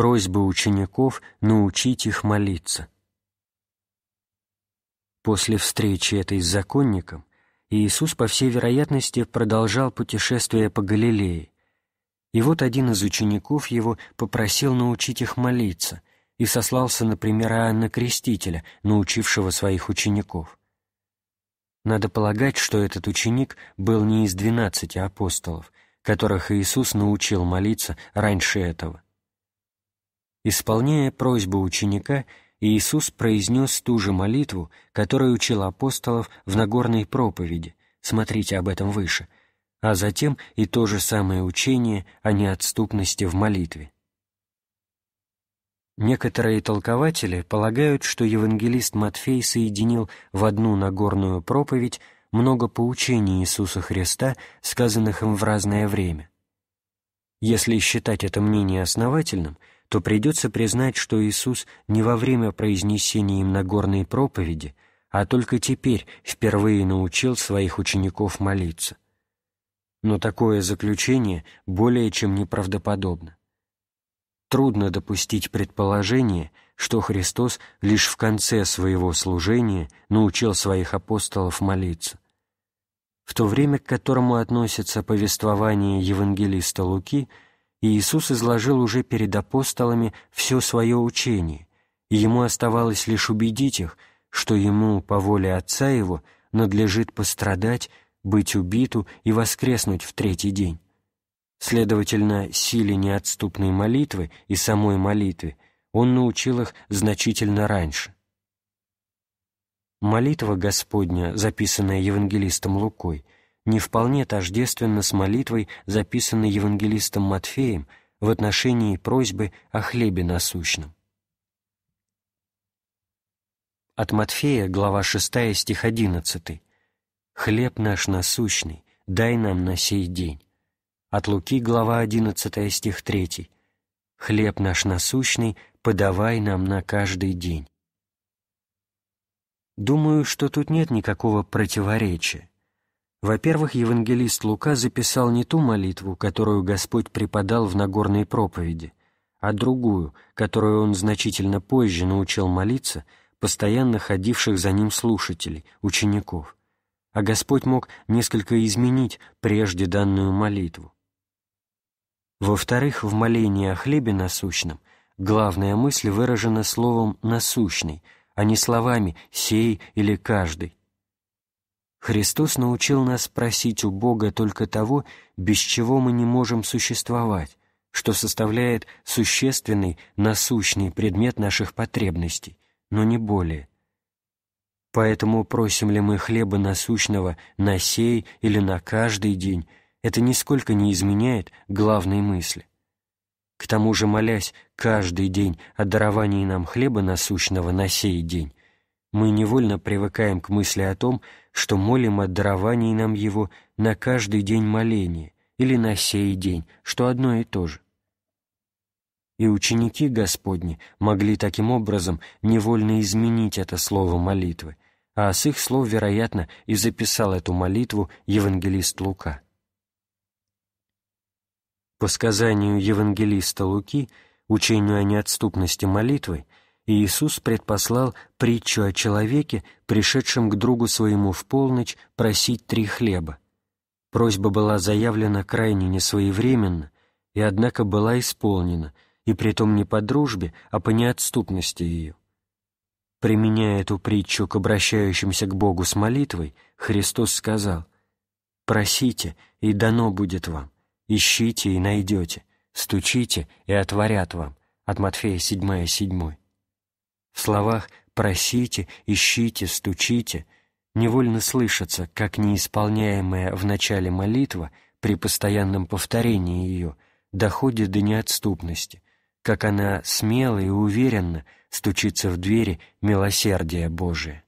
Просьбы учеников научить их молиться. После встречи этой с законником Иисус, по всей вероятности, продолжал путешествие по Галилее. И вот один из учеников его попросил научить их молиться и сослался на пример Иоанна Крестителя, научившего своих учеников. Надо полагать, что этот ученик был не из двенадцати апостолов, которых Иисус научил молиться раньше этого. Исполняя просьбу ученика, Иисус произнес ту же молитву, которую учил апостолов в Нагорной проповеди, смотрите об этом выше, а затем и то же самое учение о неотступности в молитве. Некоторые толкователи полагают, что евангелист Матфей соединил в одну Нагорную проповедь много поучений Иисуса Христа, сказанных им в разное время. Если считать это мнение основательным, то придется признать, что Иисус не во время произнесения им Нагорной проповеди, а только теперь впервые научил своих учеников молиться. Но такое заключение более чем неправдоподобно. Трудно допустить предположение, что Христос лишь в конце своего служения научил своих апостолов молиться – в то время, к которому относится повествование евангелиста Луки, Иисус изложил уже перед апостолами все свое учение, и ему оставалось лишь убедить их, что ему, по воле Отца его, надлежит пострадать, быть убиту и воскреснуть в третий день. Следовательно, силе неотступной молитвы и самой молитвы он научил их значительно раньше. Молитва Господня, записанная евангелистом Лукой, не вполне тождественна с молитвой, записанной евангелистом Матфеем в отношении просьбы о хлебе насущном. От Матфея, глава 6, стих 11. «Хлеб наш насущный, дай нам на сей день». От Луки, глава 11, стих 3. «Хлеб наш насущный, подавай нам на каждый день». Думаю, что тут нет никакого противоречия. Во-первых, евангелист Лука записал не ту молитву, которую Господь преподал в Нагорной проповеди, а другую, которую он значительно позже научил молиться постоянно ходивших за ним слушателей, учеников. А Господь мог несколько изменить прежде данную молитву. Во-вторых, в молении о хлебе насущном главная мысль выражена словом «насущный», а не словами «сей» или «каждый». Христос научил нас просить у Бога только того, без чего мы не можем существовать, что составляет существенный, насущный предмет наших потребностей, но не более. Поэтому просим ли мы хлеба насущного на сей или на каждый день, это нисколько не изменяет главной мысли к тому же молясь каждый день о даровании нам хлеба насущного на сей день, мы невольно привыкаем к мысли о том, что молим о даровании нам его на каждый день моления или на сей день, что одно и то же. И ученики Господни могли таким образом невольно изменить это слово молитвы, а с их слов, вероятно, и записал эту молитву евангелист Лука. По сказанию евангелиста Луки, учению о неотступности молитвы, Иисус предпослал притчу о человеке, пришедшем к другу своему в полночь просить три хлеба. Просьба была заявлена крайне несвоевременно, и однако была исполнена, и притом не по дружбе, а по неотступности ее. Применяя эту притчу к обращающимся к Богу с молитвой, Христос сказал «Просите, и дано будет вам, ищите и найдете, стучите и отворят вам» от Матфея 7, 7. В словах «просите», «ищите», «стучите» невольно слышится, как неисполняемая в начале молитва при постоянном повторении ее доходит до неотступности, как она смело и уверенно стучится в двери милосердия Божия.